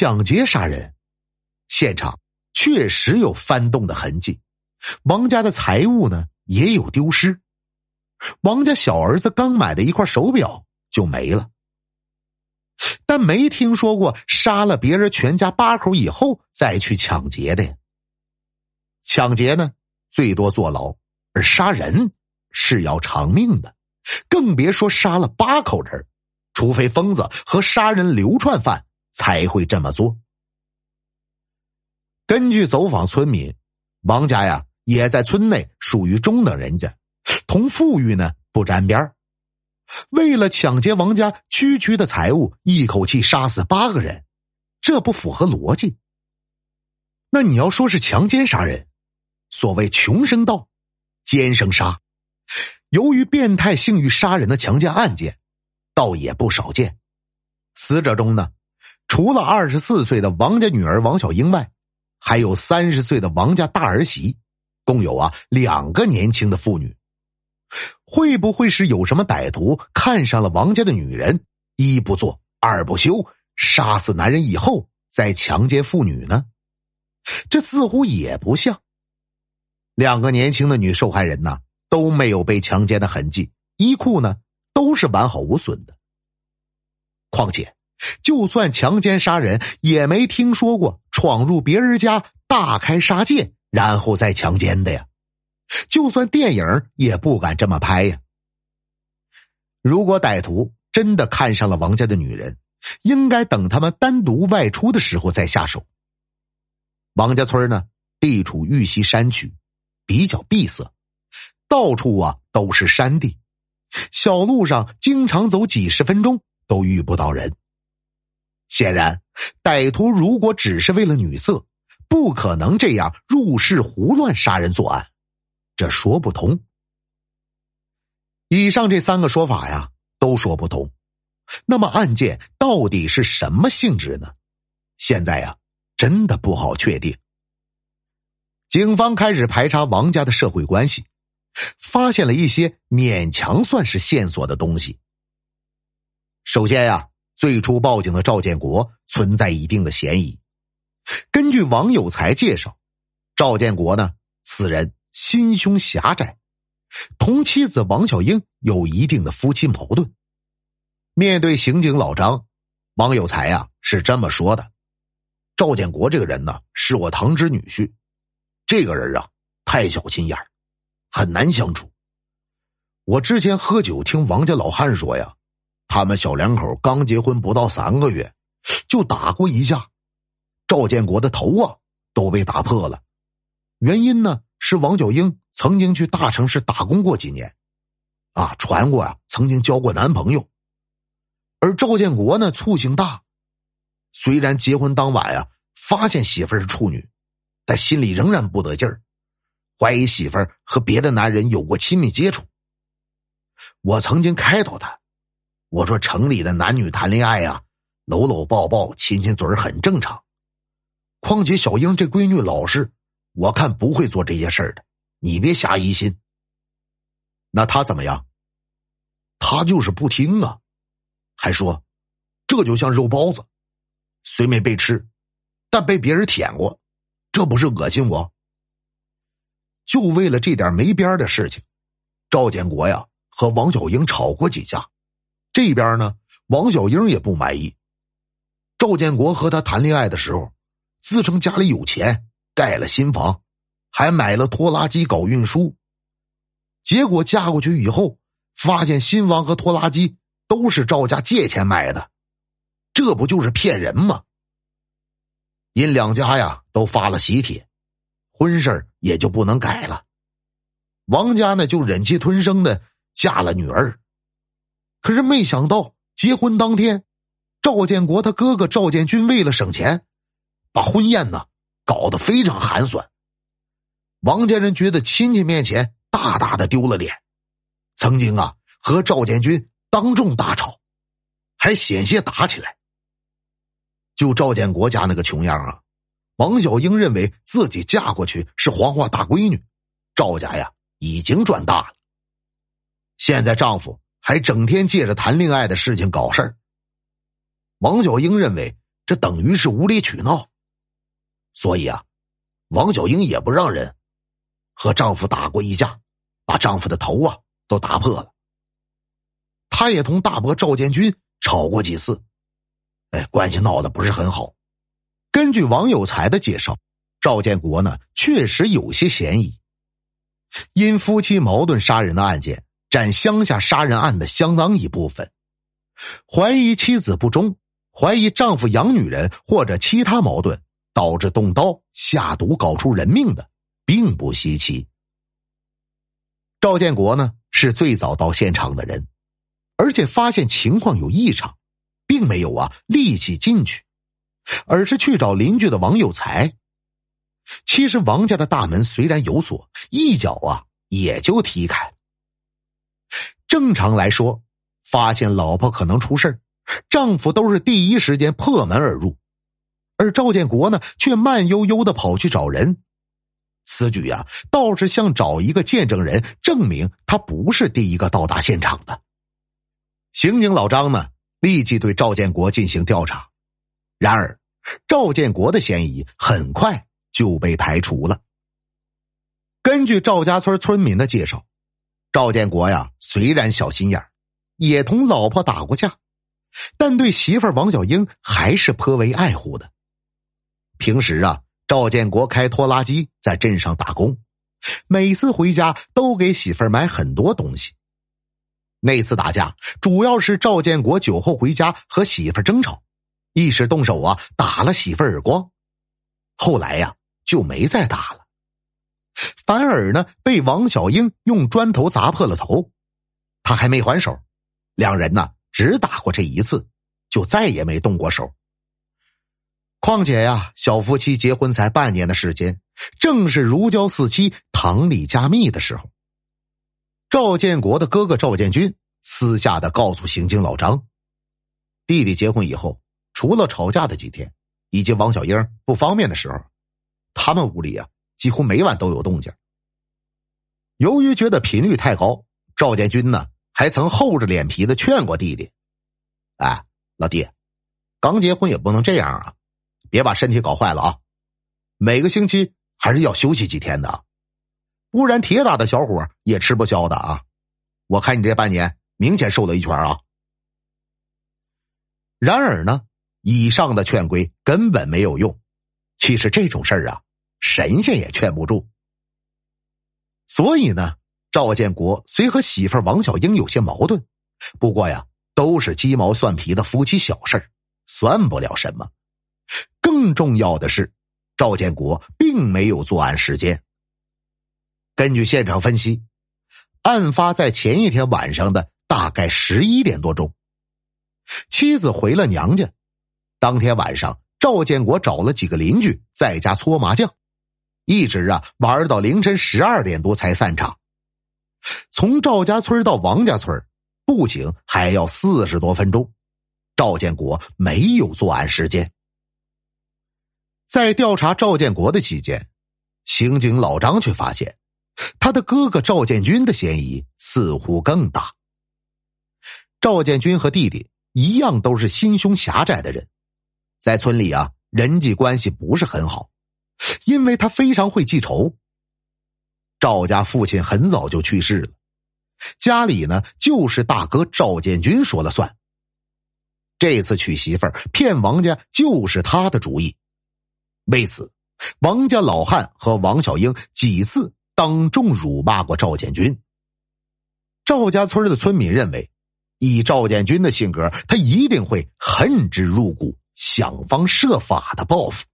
抢劫杀人，现场确实有翻动的痕迹。王家的财物呢也有丢失。王家小儿子刚买的一块手表就没了。但没听说过杀了别人全家八口以后再去抢劫的。呀。抢劫呢最多坐牢，而杀人是要偿命的，更别说杀了八口人，除非疯子和杀人流窜犯。才会这么做。根据走访村民，王家呀也在村内属于中等人家，同富裕呢不沾边为了抢劫王家区区的财物，一口气杀死八个人，这不符合逻辑。那你要说是强奸杀人，所谓穷生盗，奸生杀，由于变态性欲杀人的强奸案件，倒也不少见。死者中呢？除了二十四岁的王家女儿王小英外，还有三十岁的王家大儿媳，共有啊两个年轻的妇女，会不会是有什么歹徒看上了王家的女人，一不做二不休，杀死男人以后再强奸妇女呢？这似乎也不像。两个年轻的女受害人呢都没有被强奸的痕迹，衣裤呢都是完好无损的，况且。就算强奸杀人，也没听说过闯入别人家大开杀戒，然后再强奸的呀。就算电影也不敢这么拍呀。如果歹徒真的看上了王家的女人，应该等他们单独外出的时候再下手。王家村呢，地处玉溪山区，比较闭塞，到处啊都是山地，小路上经常走几十分钟都遇不到人。显然，歹徒如果只是为了女色，不可能这样入室胡乱杀人作案，这说不通。以上这三个说法呀，都说不通。那么案件到底是什么性质呢？现在呀，真的不好确定。警方开始排查王家的社会关系，发现了一些勉强算是线索的东西。首先呀。最初报警的赵建国存在一定的嫌疑。根据王有才介绍，赵建国呢，此人心胸狭窄，同妻子王小英有一定的夫妻矛盾。面对刑警老张，王有才呀是这么说的：“赵建国这个人呢，是我堂侄女婿，这个人啊，太小心眼儿，很难相处。我之前喝酒听王家老汉说呀。”他们小两口刚结婚不到三个月，就打过一架，赵建国的头啊都被打破了。原因呢是王小英曾经去大城市打工过几年，啊，传过啊曾经交过男朋友。而赵建国呢，醋性大，虽然结婚当晚呀发现媳妇是处女，但心里仍然不得劲儿，怀疑媳妇和别的男人有过亲密接触。我曾经开导他。我说城里的男女谈恋爱呀，搂搂抱抱、亲亲嘴很正常。况且小英这闺女老实，我看不会做这些事儿的。你别瞎疑心。那他怎么样？他就是不听啊，还说这就像肉包子，虽没被吃，但被别人舔过，这不是恶心我？就为了这点没边的事情，赵建国呀和王小英吵过几架。这边呢，王小英也不满意。赵建国和她谈恋爱的时候，自称家里有钱，盖了新房，还买了拖拉机搞运输。结果嫁过去以后，发现新房和拖拉机都是赵家借钱买的，这不就是骗人吗？因两家呀都发了喜帖，婚事也就不能改了。王家呢就忍气吞声的嫁了女儿。可是没想到，结婚当天，赵建国他哥哥赵建军为了省钱，把婚宴呢搞得非常寒酸。王家人觉得亲戚面前大大的丢了脸，曾经啊和赵建军当众大吵，还险些打起来。就赵建国家那个穷样啊，王小英认为自己嫁过去是黄花大闺女，赵家呀已经赚大了。现在丈夫。还整天借着谈恋爱的事情搞事儿，王小英认为这等于是无理取闹，所以啊，王小英也不让人和丈夫打过一架，把丈夫的头啊都打破了。她也同大伯赵建军吵过几次，哎，关系闹得不是很好。根据王有才的介绍，赵建国呢确实有些嫌疑，因夫妻矛盾杀人的案件。占乡下杀人案的相当一部分，怀疑妻子不忠，怀疑丈夫养女人或者其他矛盾，导致动刀下毒搞出人命的，并不稀奇。赵建国呢是最早到现场的人，而且发现情况有异常，并没有啊立即进去，而是去找邻居的王有才。其实王家的大门虽然有锁，一脚啊也就踢开了。正常来说，发现老婆可能出事丈夫都是第一时间破门而入，而赵建国呢，却慢悠悠的跑去找人。此举呀，倒是像找一个见证人，证明他不是第一个到达现场的。刑警老张呢，立即对赵建国进行调查，然而赵建国的嫌疑很快就被排除了。根据赵家村村民的介绍。赵建国呀，虽然小心眼也同老婆打过架，但对媳妇王小英还是颇为爱护的。平时啊，赵建国开拖拉机在镇上打工，每次回家都给媳妇买很多东西。那次打架，主要是赵建国酒后回家和媳妇争吵，一时动手啊，打了媳妇耳光。后来呀，就没再打了。反而呢，被王小英用砖头砸破了头。他还没还手，两人呢只打过这一次，就再也没动过手。况且呀，小夫妻结婚才半年的时间，正是如胶似漆、糖里加蜜的时候。赵建国的哥哥赵建军私下的告诉刑警老张，弟弟结婚以后，除了吵架的几天，以及王小英不方便的时候，他们屋里啊。几乎每晚都有动静。由于觉得频率太高，赵建军呢还曾厚着脸皮的劝过弟弟：“哎，老弟，刚结婚也不能这样啊，别把身体搞坏了啊。每个星期还是要休息几天的，不然铁打的小伙也吃不消的啊。我看你这半年明显瘦了一圈啊。”然而呢，以上的劝规根本没有用。其实这种事儿啊。神仙也劝不住，所以呢，赵建国虽和媳妇王小英有些矛盾，不过呀，都是鸡毛蒜皮的夫妻小事算不了什么。更重要的是，赵建国并没有作案时间。根据现场分析，案发在前一天晚上的大概十一点多钟，妻子回了娘家。当天晚上，赵建国找了几个邻居在家搓麻将。一直啊玩到凌晨十二点多才散场，从赵家村到王家村步行还要四十多分钟，赵建国没有作案时间。在调查赵建国的期间，刑警老张却发现他的哥哥赵建军的嫌疑似乎更大。赵建军和弟弟一样都是心胸狭窄的人，在村里啊人际关系不是很好。因为他非常会记仇。赵家父亲很早就去世了，家里呢就是大哥赵建军说了算。这次娶媳妇儿骗王家就是他的主意。为此，王家老汉和王小英几次当众辱骂过赵建军。赵家村的村民认为，以赵建军的性格，他一定会恨之入骨，想方设法的报复。